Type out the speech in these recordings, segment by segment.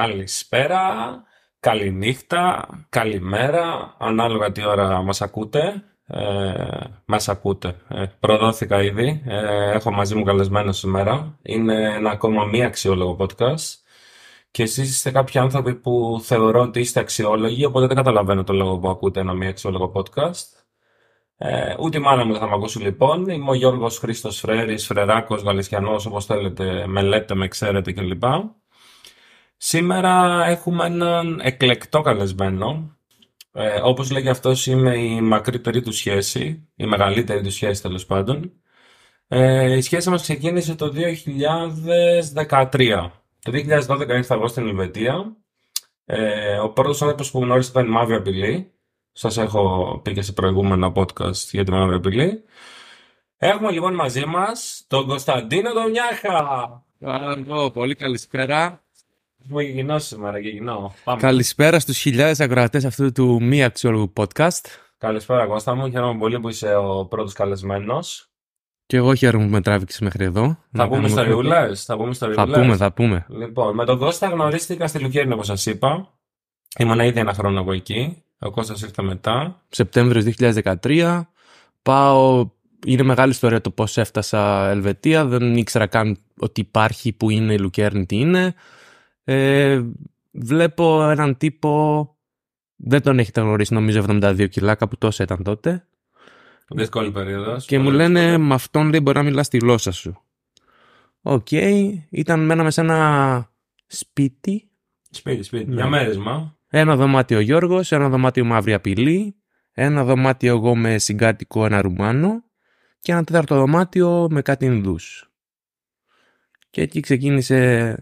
καλησπέρα, καληνύχτα, καλημέρα, ανάλογα τι ώρα μας ακούτε. Ε, μας ακούτε. Ε, προδόθηκα ήδη. Ε, έχω μαζί μου καλεσμένο σήμερα. Είναι ένα ακόμα μία αξιόλογο podcast. Και εσείς είστε κάποιοι άνθρωποι που θεωρώ ότι είστε αξιόλογοι, οπότε δεν καταλαβαίνω το λόγο που ακούτε ένα μία αξιόλογο podcast. Ε, ούτε η μάνα μου δεν θα με ακούσει λοιπόν. Είμαι ο Γιώργος Χρήστος Φρέρης, Φρεράκος, Γαλισιανός, όπως θέλετε, με λέτε, με ξέρετε κλπ. Σήμερα έχουμε έναν εκλεκτό καλεσμένο. Ε, όπως λέγει αυτός είμαι η μακρύτερη του σχέση, η μεγαλύτερη του σχέση τέλος πάντων. Ε, η σχέση μας ξεκίνησε το 2013. Το 2012 ήρθα εγώ στην Ελβετία. Ε, ο πρώτος άνθρωπος που γνώρισα ήταν η Μαύρη Απειλή. Σας έχω πει και σε προηγούμενο podcast για τη Μαύρη Απειλή. Έχουμε λοιπόν μαζί μας τον Κωνσταντίνο Δομιάχα. Καλό, πολύ καλησπέρα. Μου γεγινό σήμερα, γεγινό. Πάμε. Καλησπέρα στους χιλιάδες ακροατές αυτού του μη αξιόλογου podcast. Καλησπέρα, Κώστα μου. Χαίρομαι πολύ που είσαι ο πρώτος καλεσμένος. Και εγώ χαίρομαι που με τράβηξες μέχρι εδώ. Θα πούμε στο Θα πούμε στο Θα πούμε, θα πούμε. Λοιπόν, με τον Κώστα γνωρίστηκα στη Λουκέρνη, όπως σας είπα. Ήμουν ήδη ένα χρόνο εγώ εκεί. Ο Κώστας ήρθε μετά. Σεπτέμβριος 2013. Πάω. Είναι μεγάλη ιστορία το πώς έφτασα Ελβετία. Δεν ήξερα καν ότι υπάρχει, που είναι η Λουκέρνη, τι είναι. Ε, βλέπω έναν τύπο, δεν τον έχετε γνωρίσει νομίζω 72 κιλά, κάπου τόσο ήταν τότε. Δύσκολη περίοδος. Και μου λένε με αυτόν δεν μπορεί να μιλάς τη γλώσσα σου. Οκ, okay. ήταν μέναμε σε ένα σπίτι. Σπίτι, σπίτι. Ναι. μέρισμα. Ένα δωμάτιο Γιώργος, ένα δωμάτιο Μαύρη Απειλή, ένα δωμάτιο εγώ με συγκάτοικο ένα Ρουμάνο και ένα τέταρτο δωμάτιο με κάτι Ινδούς. Και εκεί ξεκίνησε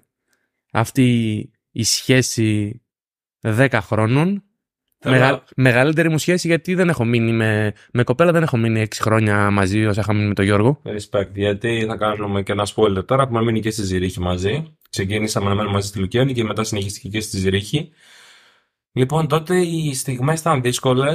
αυτή η σχέση 10 χρόνων. Μεγαλύτερη μου σχέση γιατί δεν έχω μείνει με... με κοπέλα, δεν έχω μείνει 6 χρόνια μαζί όσα είχα μείνει με τον Γιώργο. Respect, γιατί θα κάνουμε και ένα spoiler τώρα. Έχουμε μείνει και στη Ζηρίχη μαζί. Ξεκίνησαμε να μένουμε μαζί στη Λουκέννη και μετά συνεχίστηκε και στη Ζηρίχη. Λοιπόν, τότε οι στιγμές ήταν δύσκολες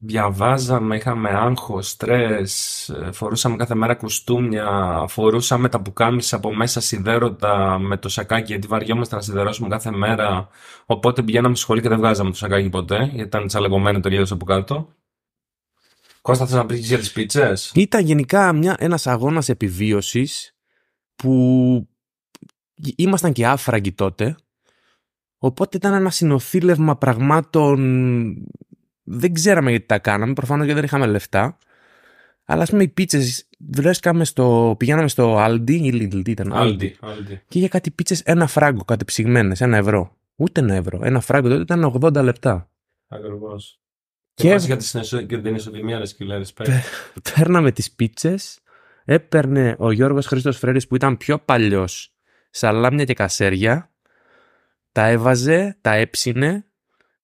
διαβάζαμε, είχαμε άγχος, στρες, ε, φορούσαμε κάθε μέρα κουστούμια, φορούσαμε τα πουκάμισα από μέσα σιδέρωτα με το σακάκι γιατί βαριόμαστε να σιδερώσουμε κάθε μέρα. Οπότε πηγαίναμε στη σχολή και δεν βγάζαμε το σακάκι ποτέ γιατί ήταν τσαλεγωμένο το από κάτω. Κώστα, θες να πεις για τις πίτσες? Ήταν γενικά μια, ένας αγώνας επιβίωσης που ήμασταν και άφραγοι τότε. Οπότε ήταν ένα συνοθήλευμα πραγμάτων δεν ξέραμε γιατί τα κάναμε. Προφανώς γιατί δεν είχαμε λεφτά. Αλλά ας πούμε οι πίτσες βρέσκαμε στο. Πηγαίναμε στο Aldi ή Lidl, ήταν Aldi, Και είχε κάτι πίτσες ένα φράγκο, κάτι ψυγμένες, ένα ευρώ. Ούτε ένα ευρώ. Ένα φράγκο τότε ήταν 80 λεπτά. Ακριβώς. Και, και... για την ισοτιμία, ρε σκυλέρε. Παίρναμε τις πίτσες. Έπαιρνε ο Γιώργος Χρήστος Φρέρης που ήταν πιο παλιός σαλάμια και κασέρια, τα έβαζε, τα έψινε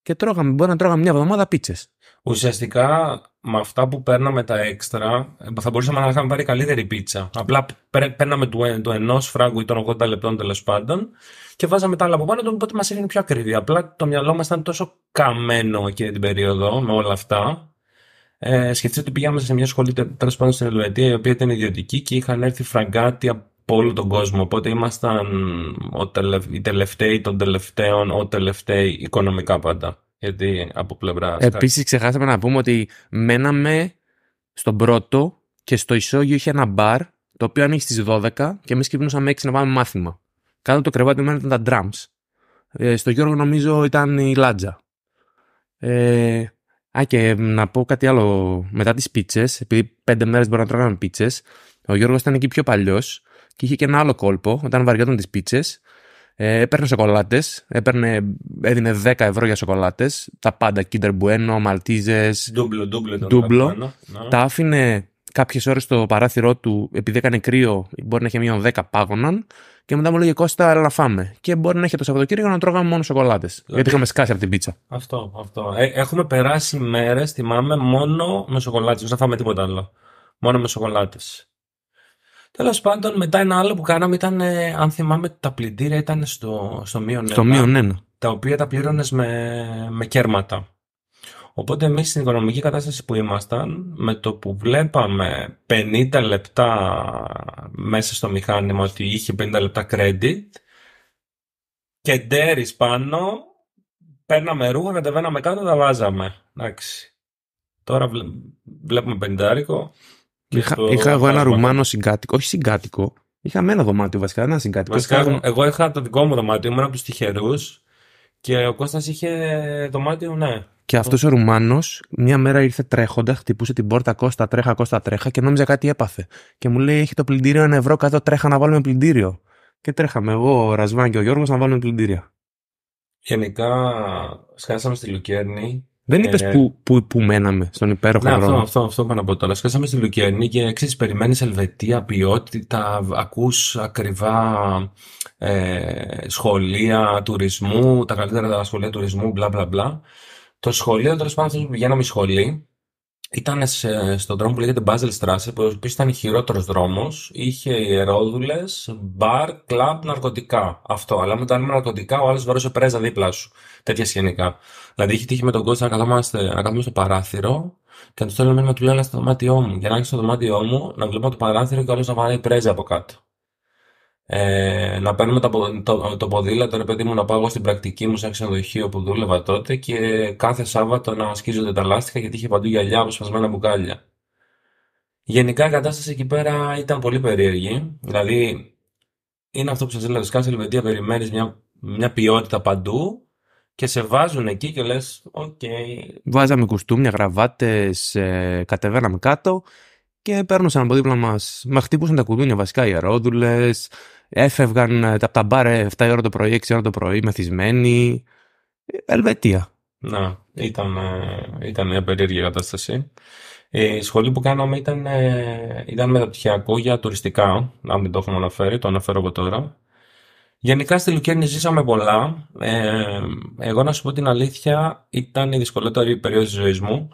και τρώγαμε, μπορεί να τρώγαμε μια εβδομάδα πίτσες. Ουσιαστικά με αυτά που παίρναμε τα έξτρα ε, θα μπορούσαμε να είχαμε πάρει καλύτερη πίτσα. Απλά παίρναμε το ενός φράγκου ή των 80 λεπτών τέλος πάντων και βάζαμε τα άλλα από πάνω, οπότε μας έγινε πιο ακριβή. Απλά το μυαλό μας ήταν τόσο καμένο εκείνη την περίοδο με όλα αυτά. Ε, σκεφτείτε ότι πήγαμε σε μια σχολή τέλος πάντων στην Ελβετία η οποία ήταν ιδιωτική και είχαν έρθει φραγκάτια από όλο τον κόσμο. Οπότε ήμασταν οι τελευταίοι των τελευταίων, ο τελευταίοι οικονομικά πάντα. Γιατί από πλευρά. Επίσης, ξεχάσαμε να πούμε ότι μέναμε στον πρώτο και στο ισόγειο είχε ένα μπαρ το οποίο ανοίγει στις 12 και εμείς ξυπνούσαμε 6 να πάμε μάθημα. Κάτω το κρεβάτι μου ήταν τα drums. Ε, στο Γιώργο νομίζω ήταν η λάτζα. Ε, α, και να πω κάτι άλλο. Μετά τις πίτσες, επειδή πέντε μέρες μπορούμε να τρώγαμε πίτσες, ο Γιώργος ήταν εκεί πιο παλιός και είχε και ένα άλλο κόλπο. Όταν βαριόταν τις πίτσες, ε, έπαιρνε σοκολάτες, έδινε 10 ευρώ για σοκολάτες. Τα πάντα, Kinder Bueno, Μαλτίζε. Ντούμπλο, ντούμπλο. ντούμπλο. Ναι, ναι. Τα άφηνε κάποιες ώρες στο παράθυρό του, επειδή έκανε κρύο, μπορεί να είχε μείον 10 πάγωναν. Και μετά μου λέγε Κώστα, αλλά να φάμε. Και μπορεί να είχε το Σαββατοκύριακο να τρώγαμε μόνο σοκολάτες. Δηλαδή... Γιατί είχαμε σκάσει από την πίτσα. Αυτό, αυτό. Έ, ε, έχουμε περάσει μέρες, θυμάμαι, μόνο με σοκολάτες. Δεν φάμε τίποτα άλλο. Μόνο με σοκολάτες. Τέλος πάντων, μετά ένα άλλο που κάναμε ήταν, ε, αν θυμάμαι, τα πλυντήρια ήταν στο, στο μείον στο ένα. Τα οποία τα πλήρωνες με, με κέρματα. Οπότε εμείς στην οικονομική κατάσταση που ήμασταν, με το που βλέπαμε 50 λεπτά μέσα στο μηχάνημα ότι είχε 50 λεπτά credit και ντέρις πάνω, παίρναμε ρούχα, κατεβαίναμε κάτω, τα βάζαμε. Εντάξει. Τώρα βλέπουμε πεντάρικο. Είχα, είχα εγώ ένα Ρουμάνο συγκάτοικο, όχι συγκάτοικο. Είχαμε ένα δωμάτιο βασικά, ένα συγκάτοικο. Βασικά, είχα... Εγώ είχα το δικό μου δωμάτιο, ήμουν από τους τυχερούς και ο Κώστας είχε δωμάτιο, ναι. Και αυτός ο Ρουμάνος μια μέρα ήρθε τρέχοντα, χτυπούσε την πόρτα Κώστα, τρέχα, Κώστα, τρέχα και νόμιζα κάτι έπαθε. Και μου λέει: Έχει το πλυντήριο ένα ευρώ κάτω, τρέχα να βάλουμε πλυντήριο. Και τρέχαμε εγώ, ο Ρασβάν και ο Γιώργος να βάλουμε πλυντήρια. Γενικά, σκάσαμε στη Λουκέρνη δεν είπες ε, που, που, μέναμε στον υπέροχο ναι, Αυτό, αυτό, αυτό πάνω από τώρα. Σκάσαμε στη Λουκιανή και ξέρεις, περιμένεις Ελβετία, ποιότητα, ακούς ακριβά ε, σχολεία τουρισμού, τα καλύτερα τα σχολεία τουρισμού, μπλα μπλα μπλα. Το σχολείο, τέλος πάντων, πηγαίναμε σχολή ήταν στον δρόμο που λέγεται Basel Strasse, που ήταν χειρότερος δρόμος. Είχε ιερόδουλε, μπαρ, κλαμπ, ναρκωτικά. Αυτό. Αλλά μετά με ναρκωτικά, ο άλλος βαρούσε πρέζα δίπλα σου. Τέτοια σκηνικά. Δηλαδή είχε τύχει με τον κόσμο να καθόμαστε, να καθόμαστε στο παράθυρο και να του στέλνω μήνυμα του στο δωμάτιό μου. Για να έχει στο δωμάτιό μου, να βλέπω το παράθυρο και ο άλλος να βάλει πρέζα από κάτω ε, να παίρνουμε το, το, το ποδήλατο, ρε παιδί μου, να πάω στην πρακτική μου σε ένα ξενοδοχείο που δούλευα τότε και κάθε Σάββατο να ασκίζονται τα λάστιχα γιατί είχε παντού γυαλιά από σπασμένα μπουκάλια. Γενικά η κατάσταση εκεί πέρα ήταν πολύ περίεργη. Δηλαδή, είναι αυτό που σας έλεγα, κάθε Ελβετία περιμένεις μια, μια ποιότητα παντού και σε βάζουν εκεί και λες: Οκ. Okay. Βάζαμε κουστούμια, γραβάτες, ε, κατεβαίναμε κάτω και παίρνωσαν από δίπλα μας. Μα χτύπουσαν τα κουδούνια βασικά οι αερόδουλες. Έφευγαν ε, από τα μπάρ 7 ε, ώρα το πρωί, 6 ώρα το πρωί, μεθυσμένοι. Ε, Ελβετία. Να, ήταν, ήταν μια περίεργη κατάσταση. Η σχολή που κάναμε ήταν, ήταν μεταπτυχιακό για τουριστικά, να μην το έχουμε αναφέρει, το αναφέρω από τώρα. Γενικά στη Λουκέρνη ζήσαμε πολλά. Ε, εγώ να σου πω την αλήθεια, ήταν η δυσκολότερη περίοδος της ζωής μου.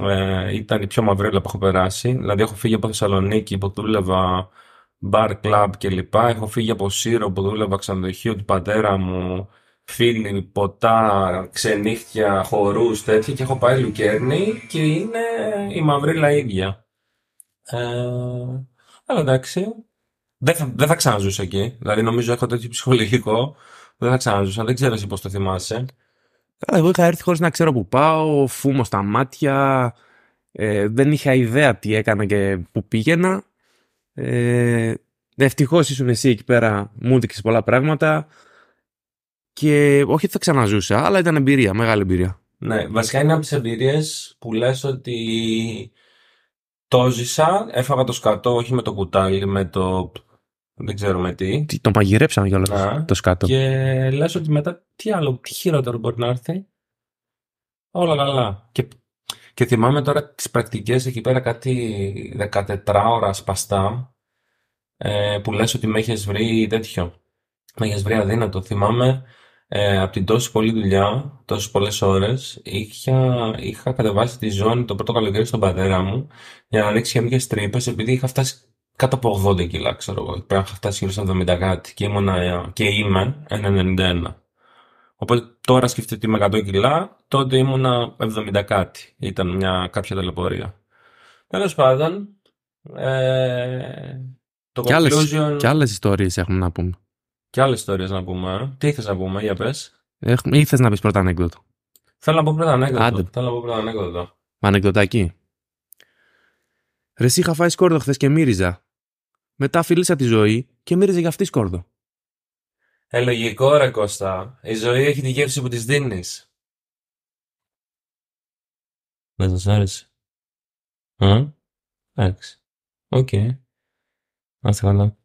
Ε, ήταν η πιο μαύρη που έχω περάσει. Δηλαδή έχω φύγει από Θεσσαλονίκη που δούλευα bar club κλπ. Έχω φύγει από Σύρο που δούλευα ξενοδοχείο του πατέρα μου, φίλοι, ποτά, ξενύχτια, χορούς τέτοια και έχω πάει Λουκέρνη και είναι η μαυρίλα ίδια. Ε, αλλά εντάξει, δεν θα, δεν θα ξαναζούσα εκεί. Δηλαδή νομίζω έχω τέτοιο ψυχολογικό. Δεν θα ξαναζούσα. Δεν ξέρω πώς το θυμάσαι. Εγώ είχα έρθει χωρίς να ξέρω που πάω, φούμο στα μάτια, ε, δεν είχα ιδέα τι έκανα και που πήγαινα. Ε, ναι, Ευτυχώς ήσουν εσύ εκεί πέρα, μου έδειξες πολλά πράγματα. Και όχι ότι θα ξαναζούσα, αλλά ήταν εμπειρία, μεγάλη εμπειρία. Ναι, βασικά είναι από τις εμπειρίες που λες ότι το ζήσα, έφαγα το σκατό, όχι με το κουτάλι, με το. Δεν ξέρω με τι. τι τον για κιόλα το, το σκάτο. Και λες ότι μετά τι άλλο, τι χειρότερο μπορεί να έρθει. Όλα καλά. Και θυμάμαι τώρα τις πρακτικές εκεί πέρα κάτι 14 ώρα σπαστά ε, που λες ότι με έχεις βρει τέτοιο. Με έχεις βρει αδύνατο. Θυμάμαι ε, από την τόση πολλή δουλειά, τόσες πολλές ώρες είχα, είχα κατεβάσει τη ζώνη το πρώτο καλοκαίρι στον πατέρα μου για να ρίξει μια τρύπες, επειδή είχα φτάσει κάτω από 80 κιλά, ξέρω εγώ. Πρέπει να είχα φτάσει γύρω στα 70 κάτι και, ήμουν, ε, και είμαι 91. Οπότε τώρα σκεφτείτε με 100 κιλά, τότε ήμουνα 70 κάτι. Ήταν μια κάποια ταλαιπωρία. Τέλος πάντων, ε, το και conclusion... Άλλες, και άλλες ιστορίες έχουμε να πούμε. Και άλλες ιστορίες να πούμε. Τι ήθελες να πούμε, για πες. ήθελες να πεις πρώτα ανέκδοτο. Θέλω να πω πρώτα ανέκδοτο. Θέλω να πω πρώτα ανέκδοτο. Μα ανεκδοτάκι. Ρε είχα φάει σκόρδο χθες και μύριζα. Μετά φίλησα τη ζωή και μύριζε για αυτή σκόρδο. Ε, λογικό ρε Κώστα. Η ζωή έχει τη γεύση που της δίνεις. Δεν σας άρεσε. Α, εντάξει. Οκ. Να είστε καλά.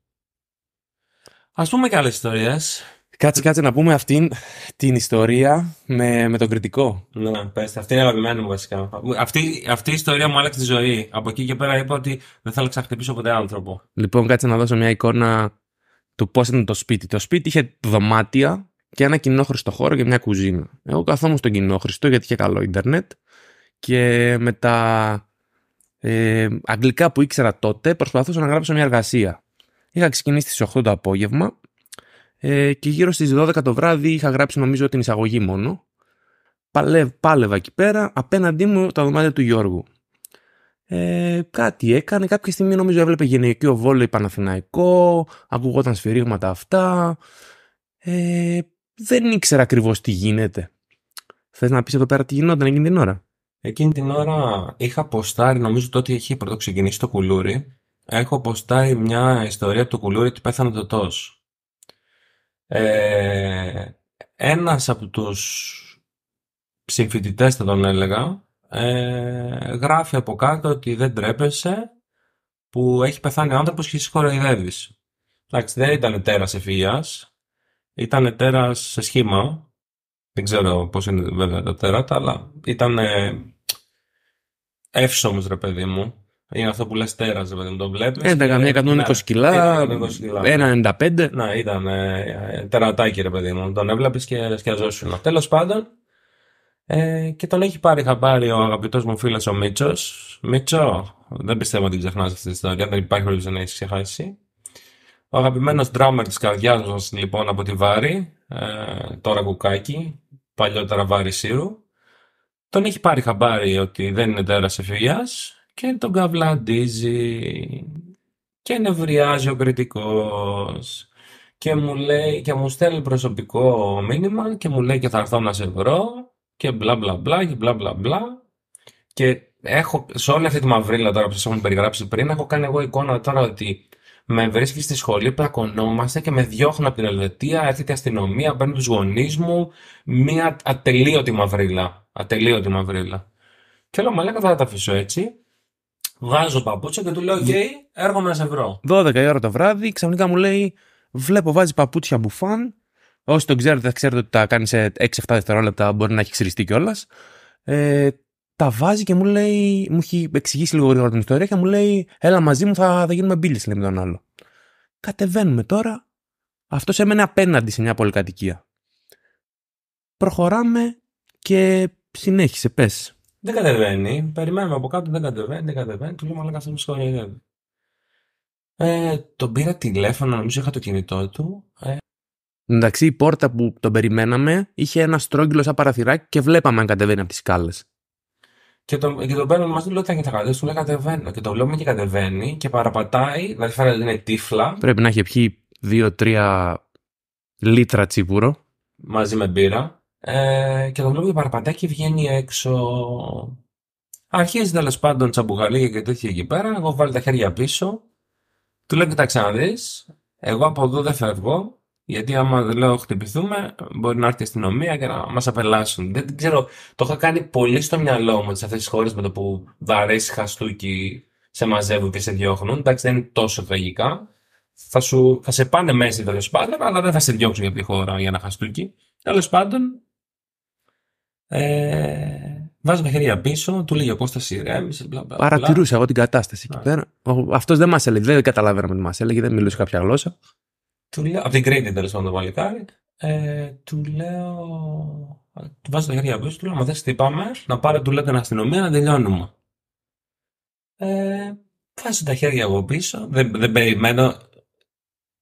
Ας πούμε καλές ιστορίες. Κάτσε, κάτσε να πούμε αυτήν την ιστορία με, με τον κριτικό. Ναι, πες, αυτή είναι αγαπημένη μου βασικά. Αυτή, αυτή η ιστορία μου άλλαξε τη ζωή. Από εκεί και πέρα είπα ότι δεν θα ξαχτυπήσω ποτέ άνθρωπο. Λοιπόν, κάτσε να δώσω μια εικόνα του πώς ήταν το σπίτι. Το σπίτι είχε δωμάτια και ένα κοινόχρηστο χώρο και μια κουζίνα. Εγώ καθόμουν στον κοινόχρηστο γιατί είχε καλό ίντερνετ και με τα ε, αγγλικά που ήξερα τότε προσπαθούσα να γράψω μια εργασία. Είχα ξεκινήσει στις 8 το απόγευμα ε, και γύρω στις 12 το βράδυ είχα γράψει νομίζω την εισαγωγή μόνο. πάλευα εκεί πέρα, απέναντί μου τα δωμάτια του Γιώργου. Ε, κάτι έκανε. Κάποια στιγμή νομίζω έβλεπε γυναικείο βόλεϊ Παναθηναϊκό, ακουγόταν σφυρίγματα αυτά. Ε, δεν ήξερα ακριβώς τι γίνεται. Θες να πεις εδώ πέρα τι γινόταν εκείνη την ώρα. Εκείνη την ώρα είχα ποστάρει, νομίζω τότε είχε πρώτο ξεκινήσει το κουλούρι. Έχω ποστάρει μια ιστορία του το κουλούρι του πέθανε το τόσο. Ε, ένας από τους συμφοιτητές θα τον έλεγα, ε, γράφει από κάτω ότι δεν τρέπεσε που έχει πεθάνει άνθρωπος και εσύ χοροϊδεύεις. Εντάξει, δεν ήταν τέρας ευφυΐας, ήταν τέρας σε σχήμα, δεν ξέρω πώς είναι βέβαια τα τέρατα, αλλά ήταν ε, εύσομο ρε παιδί μου. Είναι αυτό που λες τέρας, ρε παιδί μου, το βλέπεις. Ήταν 120 κιλά, 1,95. Να, ήταν τερατάκι ρε παιδί μου, τον έβλεπες και σκιαζόσουν. Τέλος πάντων, ε, και τον έχει πάρει χαμπάρι ο αγαπητός μου φίλος ο Μίτσος. Μίτσο, δεν πιστεύω ότι ξεχνάς αυτή την ιστορία, δεν υπάρχει λόγο να έχεις ξεχάσει. Ο αγαπημένος drummer της καρδιάς μας, λοιπόν, από τη Βάρη, ε, τώρα κουκάκι, παλιότερα Βάρη Σύρου. Τον έχει πάρει χαμπάρι ότι δεν είναι τέρας εφηβείας και τον καβλαντίζει και νευριάζει ο κριτικός. Και μου λέει και μου στέλνει προσωπικό μήνυμα και μου λέει και θα έρθω να σε βρω και μπλα μπλα μπλα και μπλα μπλα μπλα. Και έχω, σε όλη αυτή τη μαυρίλα τώρα που σας έχουν περιγράψει πριν, έχω κάνει εγώ εικόνα τώρα ότι με βρίσκει στη σχολή, πλακωνόμαστε και με διώχνουν από την Ελβετία, έρχεται η αστυνομία, παίρνει τους γονείς μου. Μία ατελείωτη μαυρίλα. Ατελείωτη μαυρίλα. Και λέω, λένε, θα τα αφήσω έτσι. Βάζω παπούτσια και του λέω: γεια, έρχομαι να σε βρω. 12 η ώρα το βράδυ, ξαφνικά μου λέει: Βλέπω, βάζει παπούτσια μπουφάν Όσοι τον ξέρετε, θα ξέρετε ότι τα κάνει σε 6-7 δευτερόλεπτα, μπορεί να έχει ξυριστεί κιόλας. Ε, τα βάζει και μου λέει, μου έχει εξηγήσει λίγο γρήγορα την ιστορία και μου λέει, έλα μαζί μου, θα, θα γίνουμε μπίλι, λέει με τον άλλο. Κατεβαίνουμε τώρα. Αυτός έμενε απέναντι σε μια πολυκατοικία. Προχωράμε και συνέχισε, πες. Δεν κατεβαίνει. Περιμένουμε από κάτω, δεν κατεβαίνει, δεν κατεβαίνει. Του λέμε, αλλά καθόλου σχολιάζει. Ε, τον πήρα τηλέφωνο, νομίζω είχα το κινητό του. Ε, Εντάξει, η πόρτα που τον περιμέναμε είχε ένα στρόγγυλο σαν παραθυράκι και βλέπαμε αν κατεβαίνει από τις κάλε. Και τον, και τον παίρνουν μαζί, λέω τι θα κατεβαίνει, του λέει κατεβαίνω. Και το βλέπουμε και κατεβαίνει και παραπατάει, δηλαδή φαίνεται είναι τύφλα. Πρέπει να έχει πιει 2-3 λίτρα τσίπουρο. Μαζί με μπύρα. Ε, και το βλέπουμε και παραπατάει και βγαίνει έξω. Αρχίζει τέλος πάντων τσαμπουγαλίγια και τέτοια εκεί πέρα. Εγώ βάλω τα χέρια πίσω. Του λέω: Κοιτάξτε να δεις. Εγώ από εδώ δεν φεύγω. Γιατί άμα λέω χτυπηθούμε, μπορεί να έρθει η αστυνομία και να μας απελάσουν. Δεν ξέρω, το είχα κάνει πολύ στο μυαλό μου σε αυτές τις χώρες με το που βαρέσεις χαστούκι, σε μαζεύουν και σε διώχνουν. Εντάξει, δεν είναι τόσο τραγικά. Θα, σου, θα σε πάνε μέσα τέλος πάντων, αλλά δεν θα σε διώξουν για τη χώρα για ένα χαστούκι. Τέλος πάντων, ε, βάζω τα χέρια πίσω, του λέγει ο Κώστα ηρέμησε. Παρατηρούσα εγώ την κατάσταση εκεί ναι. πέρα. Αυτός δεν μας έλεγε, δεν καταλαβαίναμε τι μας έλεγε, δεν μιλούσε κάποια γλώσσα. Του λέω, από την Κρήτη τέλος πάντων το βαλικάρι Ε, του λέω. Του βάζω τα χέρια πίσω, του λέω: Μα θες τι πάμε, να πάρω του λέω την αστυνομία να τελειώνουμε. Ε, βάζω τα χέρια εγώ πίσω, δεν, δεν περιμένω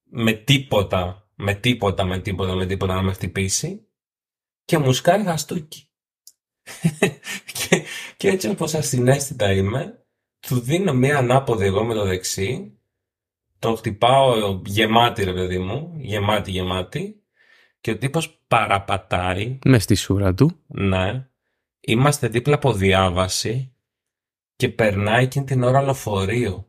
με τίποτα, με τίποτα, με τίποτα, με τίποτα να με χτυπήσει και μου σκάρει γαστούκι. και, και έτσι όπως ασυναίσθητα είμαι, του δίνω μία ανάποδη εγώ με το δεξί το χτυπάω γεμάτη ρε παιδί μου, γεμάτη γεμάτη και ο τύπος παραπατάει. Μες στη σούρα του. Ναι. Είμαστε δίπλα από διάβαση και περνάει εκείνη την ώρα λεωφορείο.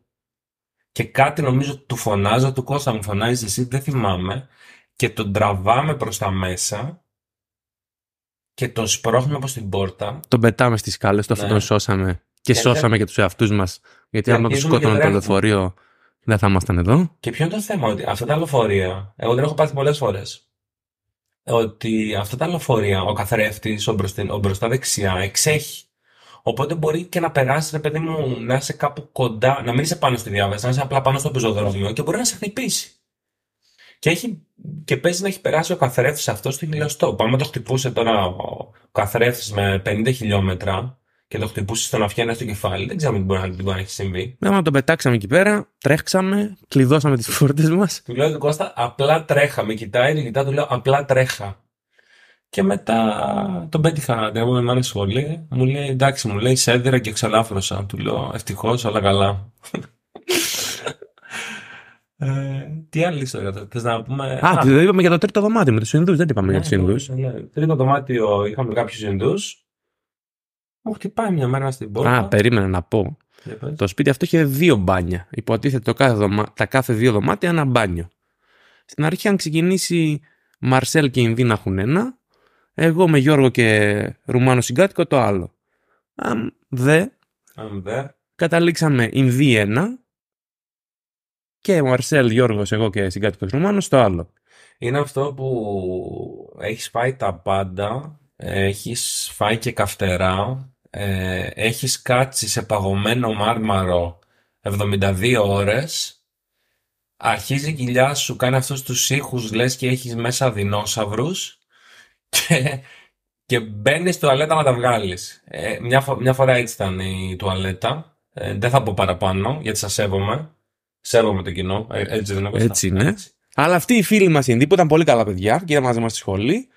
Και κάτι νομίζω του φωνάζω, του Κώστα μου φωνάζεις εσύ, δεν θυμάμαι. Και τον τραβάμε προς τα μέσα και τον σπρώχνουμε από την πόρτα. Τον πετάμε στις σκάλες, ναι. τον σώσαμε. Και, σώσαμε και, τους εαυτούς μας. Γιατί άμα τους σκότωνα το λεωφορείο, δεν θα ήμασταν εδώ. Και ποιο είναι το θέμα, ότι αυτά τα λεωφορεία, εγώ δεν έχω πάθει πολλές φορές. Ότι αυτά τα λεωφορεία, ο καθρέφτης, ο, μπροστά, δεξιά, εξέχει. Οπότε μπορεί και να περάσεις, ρε παιδί μου, να είσαι κάπου κοντά, να μην είσαι πάνω στη διάβαση, να είσαι απλά πάνω στο πεζοδρόμιο και μπορεί να σε χτυπήσει. Και, έχει, και παίζει να έχει περάσει ο καθρέφτης αυτό στην ηλιοστό. Πάμε το χτυπούσε τώρα ο καθρέφτης με 50 χιλιόμετρα, και το χτυπούσε στον αυτιά στο κεφάλι. Δεν ξέρω τι μπορεί, να έχει συμβεί. Ναι, μα τον πετάξαμε εκεί πέρα, τρέχξαμε, κλειδώσαμε τις πόρτες μας. Του λέω του Κώστα, απλά τρέχα. Με κοιτάει, του κοιτά, του λέω, απλά τρέχα. Και μετά τον πέτυχα. Δεν με έμανε σχολή. Μου λέει εντάξει, μου λέει σέδερα και εξαλάφρωσα. Του λέω ευτυχώς, όλα καλά. ε, τι άλλη ιστορία θες να πούμε. Α, α, το είπαμε για το τρίτο δωμάτιο με τους Ινδούς. Δεν είπαμε για ναι, τους Ινδούς. Ναι, ναι, Τρίτο δωμάτιο είχαμε κάποιους Ινδούς μου χτυπάει μια μέρα στην πόρτα. Α, περίμενα να πω. το σπίτι αυτό είχε δύο μπάνια. Υποτίθεται το κάθε δωμα... τα κάθε δύο δωμάτια ένα μπάνιο. Στην αρχή, αν ξεκινήσει Μαρσέλ και να έχουν ένα, εγώ με Γιώργο και Ρουμάνο συγκάτοικο το άλλο. Αν δε, αν δε. καταλήξαμε Ινδί ένα και Μαρσέλ, Γιώργος, εγώ και συγκάτοικος Ρουμάνος το άλλο. Είναι αυτό που έχεις φάει τα πάντα, έχεις φάει και καυτερά, ε, έχεις κάτσει σε παγωμένο μάρμαρο 72 ώρες, αρχίζει η κοιλιά σου, κάνει αυτούς τους ήχους, λες και έχεις μέσα δεινόσαυρους και, και μπαίνεις στη τουαλέτα να τα βγάλεις. Ε, μια, μια φορά έτσι ήταν η τουαλέτα, ε, δεν θα πω παραπάνω γιατί σας σέβομαι, σέβομαι το κοινό, ε, έτσι δεν έχω Έτσι είναι. Αλλά αυτοί οι φίλοι μας οι ήταν πολύ καλά παιδιά και ήταν μαζί μας στη σχολή,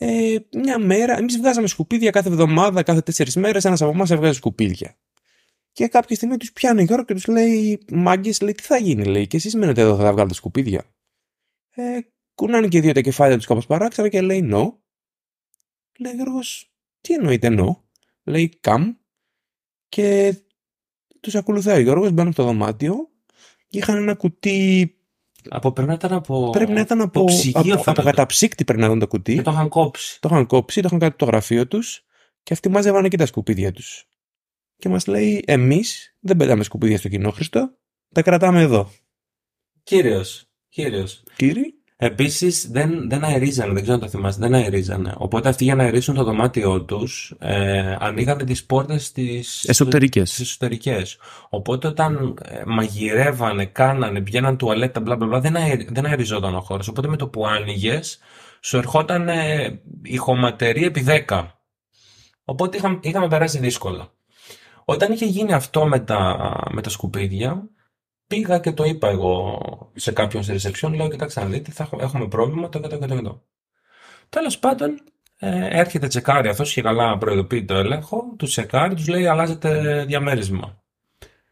ε, μια μέρα, εμείς βγάζαμε σκουπίδια κάθε εβδομάδα, κάθε τέσσερις μέρες, ένας από εμάς έβγαζε σκουπίδια. Και κάποια στιγμή τους πιάνει ο και τους λέει: Μάγκες, λέει, τι θα γίνει, λέει, και εσείς μένετε εδώ, θα τα βγάλετε σκουπίδια. Ε, κουνάνε και δύο τα κεφάλια τους κάπως παράξερα και λέει: «Νο». Λέει Γιώργος, τι εννοείται νο». Λέει: «Καμ». Και τους ακολουθάει ο Γιώργος, μπαίνουν στο δωμάτιο και είχαν ένα κουτί από, πρέπει να ήταν από. Πρέπει να από. από, από, καταψύκτη πρέπει να ήταν το κουτί. Και το είχαν κόψει. Το είχαν κόψει, το είχαν κάτι το γραφείο τους και αυτοί μάζευαν και τα σκουπίδια τους. Και μας λέει, εμείς δεν πετάμε σκουπίδια στο κοινόχρηστο, τα κρατάμε εδώ. Κύριος. Κύριος. Κύριε. Επίσης, δεν, δεν αερίζανε, δεν ξέρω αν το θυμάστε, δεν αερίζανε. Οπότε αυτοί για να αερίσουν το δωμάτιό τους, ε, ανοίγανε τις πόρτες στι εσωτερικέ. Εσωτερικές. Οπότε όταν ε, μαγειρεύανε, κάνανε, πηγαίναν τουαλέτα, μπλα μπλα, δεν, αε, δεν αεριζόταν ο χώρος. Οπότε με το που άνοιγες, σου ερχόταν η χωματερή επί 10. Οπότε είχα, είχαμε περάσει δύσκολα. Όταν είχε γίνει αυτό με τα, με τα σκουπίδια, Πήγα και το είπα εγώ σε κάποιον στη reception, λέω κοιτάξτε να δείτε, θα έχουμε πρόβλημα το και το και το και Τέλος πάντων, ε, έρχεται τσεκάρι αυτός και καλά προειδοποιεί το έλεγχο, τους τσεκάρι, τους λέει αλλάζετε διαμέρισμα.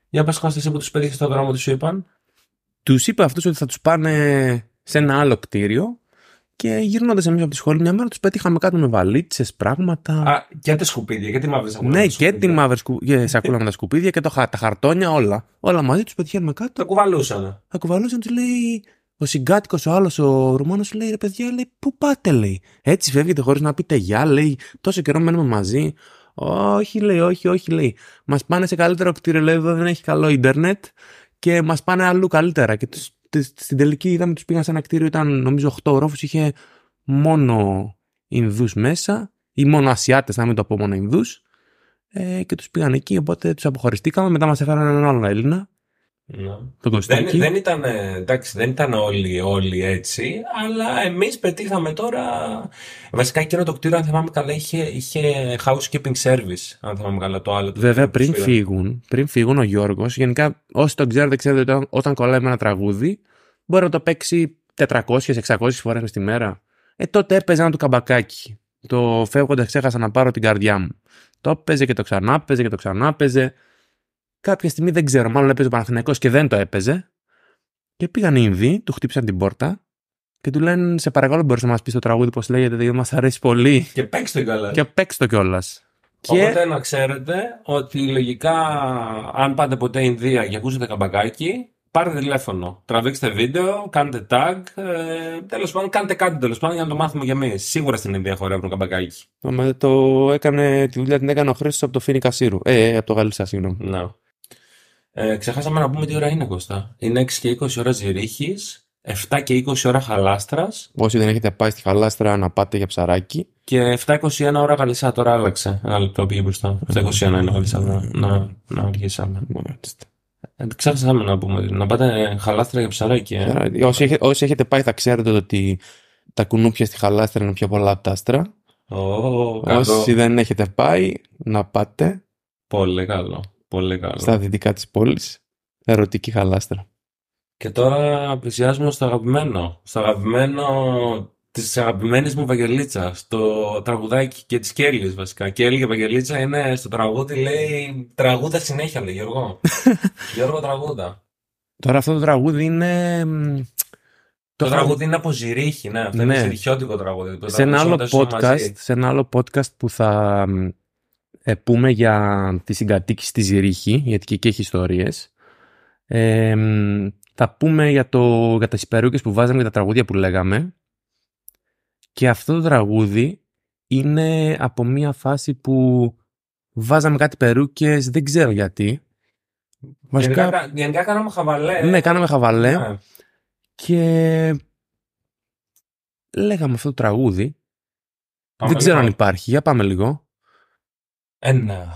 Για πες χάστε εσύ που τους πετύχεις στον δρόμο, τους είπαν. Τους είπα αυτούς ότι θα τους πάνε σε ένα άλλο κτίριο και γυρνώντας εμείς από τη σχολή, μια μέρα τους πετύχαμε κάτι με βαλίτσες, πράγματα. Α, και τα σκουπίδια, ναι, και τη μαύρη σακούλα. Ναι, και τη μαύρη σακούλα με τα σκουπίδια και το, τα χαρτόνια, όλα. Όλα μαζί τους πετυχαίνουμε κάτι. Τα κουβαλούσαν. Τα κουβαλούσαν, τους λέει ο συγκάτοικος, ο άλλος, ο Ρουμάνος, λέει ρε παιδιά, λέει, πού πάτε, λέει. Έτσι φεύγετε χωρίς να πείτε γεια, λέει. Τόσο καιρό μένουμε μαζί. Όχι, λέει, όχι, όχι, λέει. Μας πάνε σε καλύτερο κτίριο, λέει, εδώ δεν έχει καλό ίντερνετ και μας πάνε αλλού καλύτερα. Και τους στην τελική είδαμε τους πήγαν σε ένα κτίριο, ήταν νομίζω 8 ορόφους, είχε μόνο Ινδούς μέσα ή μόνο Ασιάτες, να μην το πω μόνο Ινδούς ε, και τους πήγαν εκεί, οπότε τους αποχωριστήκαμε, μετά μας έφεραν έναν άλλο Έλληνα ναι. Το δεν, δεν, ήταν, ε, εντάξει, δεν ήταν όλοι, όλοι έτσι, αλλά εμείς πετύχαμε τώρα. Βασικά εκείνο το κτίριο, αν θυμάμαι καλά, είχε, είχε housekeeping service. Αν θυμάμαι καλά το άλλο. Το Βέβαια, πριν φύγουν, πριν φύγουν ο Γιώργος, γενικά όσοι τον ξέρετε, ξέρετε ότι όταν, κολλάει με ένα τραγούδι, μπορεί να το παίξει 400-600 φορές τη μέρα. Ε, τότε έπαιζε ένα του καμπακάκι. Το φεύγοντας, ξέχασα να πάρω την καρδιά μου. Το παίζε και το ξανά, παίζε και το ξανά, παίζε. Κάποια στιγμή δεν ξέρω, μάλλον έπαιζε ο Παναθυνιακό και δεν το έπαιζε. Και πήγαν οι Ινδοί, του χτύπησαν την πόρτα και του λένε: Σε παρακαλώ, μπορείς να μας πεις το τραγούδι, πώς λέγεται, γιατί μας αρέσει πολύ. Και παίξτε κιόλας. Και παίξτε κιόλας. Και... Οπότε να ξέρετε ότι λογικά, αν πάτε ποτέ Ινδία και ακούσετε καμπακάκι, πάρετε τηλέφωνο. Τραβήξτε βίντεο, κάντε tag. Ε, τέλος πάντων, κάντε κάτι τέλος πάντων για να το μάθουμε κι εμείς. Σίγουρα στην Ινδία χορεύουν καμπακάκι. Το, το έκανε, τη δουλειά την έκανε ο Χρήστος από το Φίνικα Σύρου. Ε, από το Γαλλισά, συγγνώμη. No. Ναι. Ε, ξεχάσαμε να πούμε τι ώρα είναι, Κώστα. Είναι 6 και 20 ώρα Ζηρίχη, 7 και 20 ώρα Χαλάστρας. Όσοι δεν έχετε πάει στη Χαλάστρα, να πάτε για ψαράκι. Και 7 21 ώρα Γαλισά, τώρα άλλαξε. Ένα λεπτό πήγε μπροστά. 7.21 ναι. είναι Γαλισά, να, να αργήσαμε. Ε, ξέχασαμε να πούμε. Να πάτε Χαλάστρα για ψαράκι. Ε. Όσοι, έχετε, όσοι έχετε πάει, θα ξέρετε ότι τα κουνούπια στη Χαλάστρα είναι πιο πολλά από τα άστρα. Oh, Όσοι δεν έχετε πάει, να πάτε. Πολύ καλό. Πολύ καλό. Στα δυτικά της πόλης. Ερωτική χαλάστρα. Και τώρα πλησιάζουμε στο αγαπημένο. Στο αγαπημένο της αγαπημένης μου Βαγγελίτσα. Στο τραγουδάκι και της Κέλλης βασικά. Κέλλη και Βαγγελίτσα είναι στο τραγούδι, λέει τραγούδα συνέχεια, λέει Γιώργο. Γιώργο τραγούδα. Τώρα αυτό το τραγούδι είναι. Το, το τραγούδι είναι από Ζηρίχη, ναι. Αυτό ναι. είναι ζηριχιώτικο τραγούδι. σε, ένα άλλο podcast, σε ένα άλλο podcast που θα ε, πούμε για τη συγκατοίκηση στη Ζηρίχη, γιατί και εκεί έχει ιστορίες. θα πούμε για, το, για που βάζαμε και τα τραγούδια που λέγαμε. Και αυτό το τραγούδι είναι από μια φάση που βάζαμε κάτι περούκες, δεν ξέρω γιατί. Βασικά... Γενικά, κάναμε χαβαλέ. Ναι, κάναμε χαβαλέ. Ναι. Και λέγαμε αυτό το τραγούδι. δεν ξέρω αν υπάρχει. Για πάμε λίγο. Ένα,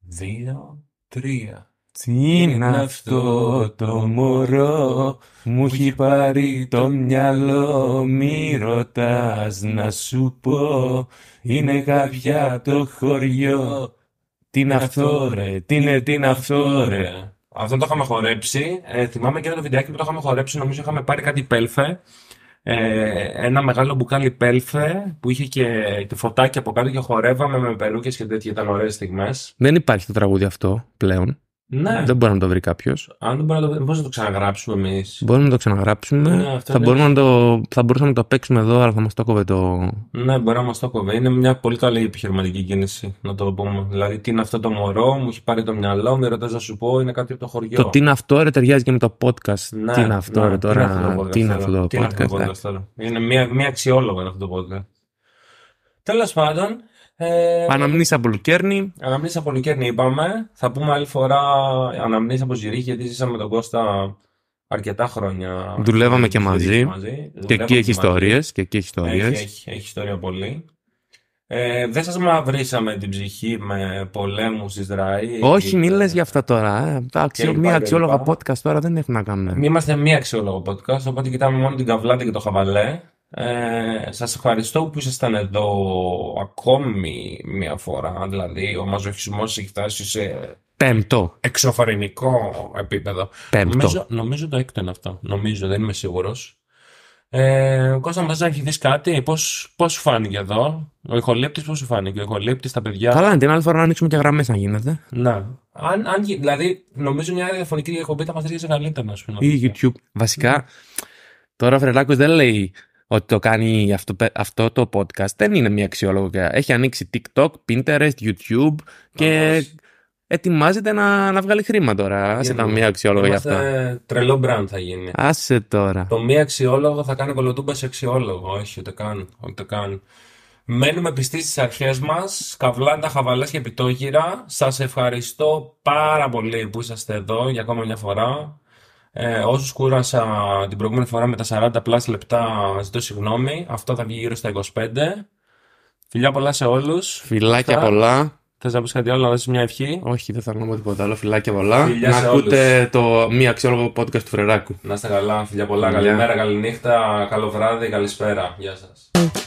δύο, τρία. Τι είναι αυτό το μωρό, μου έχει πάρει το μυαλό, μη ρωτάς να σου πω, είναι κάποια το χωριό. Τι είναι αυτό ρε, τι είναι, τι είναι αυτό ρε. Αυτό το είχαμε χορέψει, ε, θυμάμαι και ένα το βιντεάκι που το είχαμε χορέψει, νομίζω είχαμε πάρει κάτι πέλφε ε, ένα μεγάλο μπουκάλι πέλθε που είχε και, το φωτάκι από κάτω και χορεύαμε με περούκες και τέτοια ήταν ωραίες στιγμές. Δεν υπάρχει το τραγούδι αυτό πλέον. Ναι. Δεν μπορεί να το βρει κάποιος. Αν δεν μπορεί να το, βρει. να το ξαναγράψουμε εμείς. Μπορούμε να το ξαναγράψουμε. Ναι, θα, είναι... να το, θα μπορούσαμε να το παίξουμε εδώ, αλλά θα μας το κόβε το. Ναι, μπορεί να μας το κόβε. Είναι μια πολύ καλή επιχειρηματική κίνηση, να το πούμε. Δηλαδή, τι είναι αυτό το μωρό, μου έχει πάρει το μυαλό, με ρωτάς να σου πω, είναι κάτι από το χωριό. Το τι είναι αυτό, ρε, ταιριάζει και με το podcast. Ναι, τι είναι αυτό, ναι, ρε, τώρα. Τι είναι αυτό το podcast. Ε. Είναι μια, μια αξιόλογα αυτό το podcast. Τέλος πάντων, ε, από Λουκέρνη. Αναμνήσεις από Λουκέρνη, είπαμε. Θα πούμε άλλη φορά αναμνήσεις από Ζηρίχη, γιατί ζήσαμε τον Κώστα αρκετά χρόνια. Δουλεύαμε και μαζί. Και, εκεί έχει ιστορίες, έχει ιστορίες. Έχει, έχει, έχει ιστορία πολύ. Ε, δεν σας μαυρίσαμε την ψυχή με πολέμους Ισραήλ. Όχι, μην ε, για αυτά τώρα. Ε. Τα Μία αξιόλογα podcast τώρα δεν έχουν να κάνουν. Είμαστε μία αξιόλογα podcast, οπότε κοιτάμε μόνο την καβλάτη και το χαβαλέ. Ε, σας ευχαριστώ που ήσασταν εδώ ακόμη μια φορά. Δηλαδή, ο μαζοχισμός έχει φτάσει σε Πέμπτο. Εξωφρενικό επίπεδο. Πέμπτο. Νομίζω, νομίζω το έκτο είναι αυτό. Νομίζω, δεν είμαι σίγουρος. Ε, Κώστα, μας να έχει δει κάτι, πώς, πώς σου φάνηκε εδώ, ο ηχολήπτης, πώς σου φάνηκε, ο ηχολήπτης, τα παιδιά. Καλά, την άλλη φορά να ανοίξουμε και γραμμές αν γίνεται. Να. Αν, αν, δηλαδή, νομίζω μια διαφωνική διακοπή θα μας έρχεται καλύτερα να πούμε. Ή YouTube. Βασικά, τώρα ο Φρελάκος δεν λέει ότι το κάνει αυτό, το podcast. Δεν είναι μια αξιόλογο Έχει ανοίξει TikTok, Pinterest, YouTube και ετοιμάζεται να, βγάλει χρήμα τώρα. Άσε τα μία αξιόλογα για Αυτό Τρελό brand θα γίνει. Άσε τώρα. Το μία αξιόλογο θα κάνει κολοτούμπα σε αξιόλογο. Όχι, ούτε καν. Ούτε καν. Μένουμε πιστοί στις αρχές μας, καβλάντα, χαβαλές και επιτόγυρα. Σας ευχαριστώ πάρα πολύ που είσαστε εδώ για ακόμα μια φορά. Όσου ε, όσους κούρασα την προηγούμενη φορά με τα 40 plus λεπτά, ζητώ συγγνώμη. Αυτό θα βγει γύρω στα 25. Φιλιά πολλά σε όλους. Φιλάκια πολλά. Θες να πεις κάτι άλλο, να δώσεις μια ευχή. Όχι, δεν θα κάνω τίποτα άλλο. Φιλάκια πολλά. Φιλιά να ακούτε το μία αξιόλογο podcast του Φρεράκου. Να είστε καλά, φιλιά πολλά. Καλημέρα, καληνύχτα, καλό βράδυ, καλησπέρα. Γεια σας.